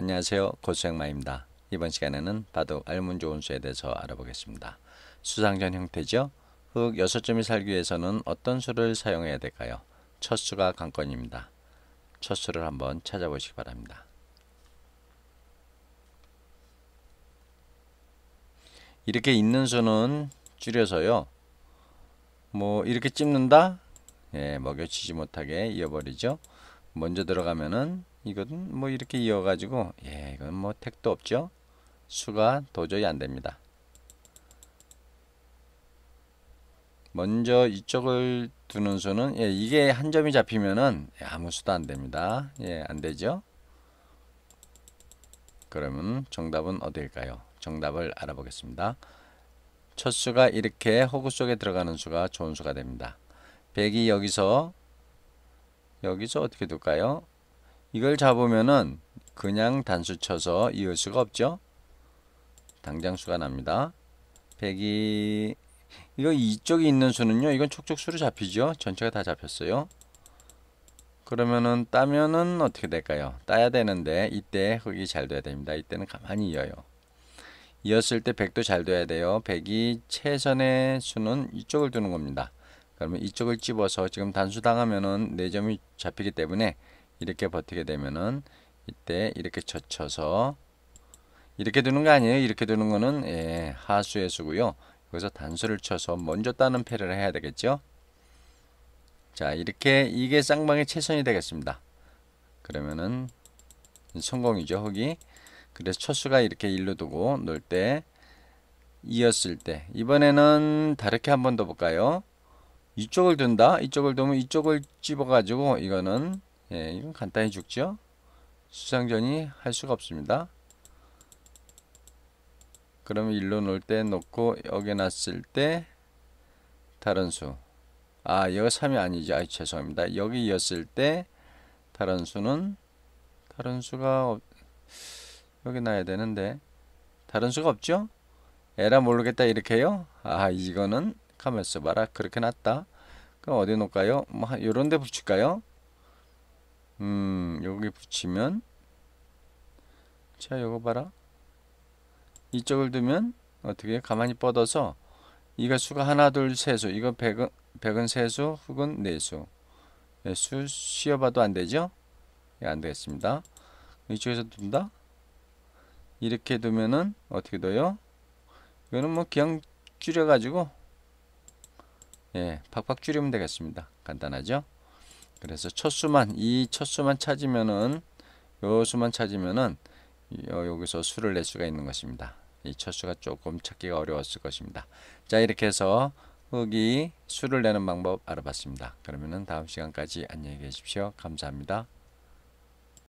안녕하세요. 고수영마입니다 이번 시간에는 바둑 알문 좋은 수에 대해서 알아보겠습니다. 수상전 형태죠. 흙 6점이 살기 위해서는 어떤 수를 사용해야 될까요? 첫 수가 관건입니다. 첫 수를 한번 찾아보시기 바랍니다. 이렇게 있는 수는 줄여서요. 뭐 이렇게 찝는다? 예, 먹여치지 못하게 이어버리죠. 먼저 들어가면은 이거는 뭐 이렇게 이어가지고 예 이건 뭐 택도 없죠 수가 도저히 안됩니다 먼저 이쪽을 두는 수는 예, 이게 한 점이 잡히면은 예, 아무 수도 안됩니다 예 안되죠 그러면 정답은 어디일까요 정답을 알아보겠습니다 첫 수가 이렇게 호구 속에 들어가는 수가 좋은 수가 됩니다 100이 여기서 여기서 어떻게 둘까요 이걸 잡으면은 그냥 단수 쳐서 이을 수가 없죠. 당장수가 납니다. 102 이거 이쪽에 있는 수는요. 이건 촉촉수로 잡히죠. 전체가 다 잡혔어요. 그러면은 따면은 어떻게 될까요? 따야 되는데 이때 흙이 잘 돼야 됩니다. 이때는 가만히 이어요. 이었을 때 100도 잘 돼야 돼요. 100이 최선의 수는 이쪽을 두는 겁니다. 그러면 이쪽을 집어서 지금 단수 당하면은 4점이 잡히기 때문에 이렇게 버티게 되면은 이때 이렇게 젖혀서 이렇게 두는 거 아니에요. 이렇게 두는 거는 예, 하수의 수고요. 여기서 단수를 쳐서 먼저 따는 패를 해야 되겠죠. 자 이렇게 이게 쌍방의 최선이 되겠습니다. 그러면은 성공이죠 흑이. 그래서 첫 수가 이렇게 일로 두고 놀 때 이었을 때 이번에는 다르게 한번 더 볼까요? 이쪽을 둔다. 이쪽을 두면 이쪽을 집어가지고 이거는 예, 이건 간단히 죽죠. 수상전이 할 수가 없습니다. 그러면 일로 놓을 때 놓고 여기 놨을 때 다른 수. 아, 여기 3이 아니죠. 아, 죄송합니다. 여기 이었을 때 다른 수는 다른 수가 없, 여기 놔야 되는데 다른 수가 없죠? 에라 모르겠다 이렇게요? 아, 이거는 가만 있어봐라. 그렇게 놨다. 그럼 어디 놓을까요? 뭐 요런 데 붙일까요? 음 여기 붙이면 자 요거 봐라 이쪽을 두면 어떻게 가만히 뻗어서 이가 수가 하나 둘세수 이거 백은 백은 세수 혹은 네수 예, 수 쉬어봐도 안 되죠 예, 안 되겠습니다 이쪽에서 둔다 이렇게 두면은 어떻게 돼요 이거는 뭐 그냥 줄여 가지고 예 팍팍 줄이면 되겠습니다 간단하죠 그래서 첫 수만 이 첫 수만 찾으면은 요 수만 찾으면은 어, 여기서 수를 낼 수가 있는 것입니다. 이 첫 수가 조금 찾기가 어려웠을 것입니다. 자 이렇게 해서 흙이 수를 내는 방법 알아봤습니다. 그러면은 다음 시간까지 안녕히 계십시오. 감사합니다.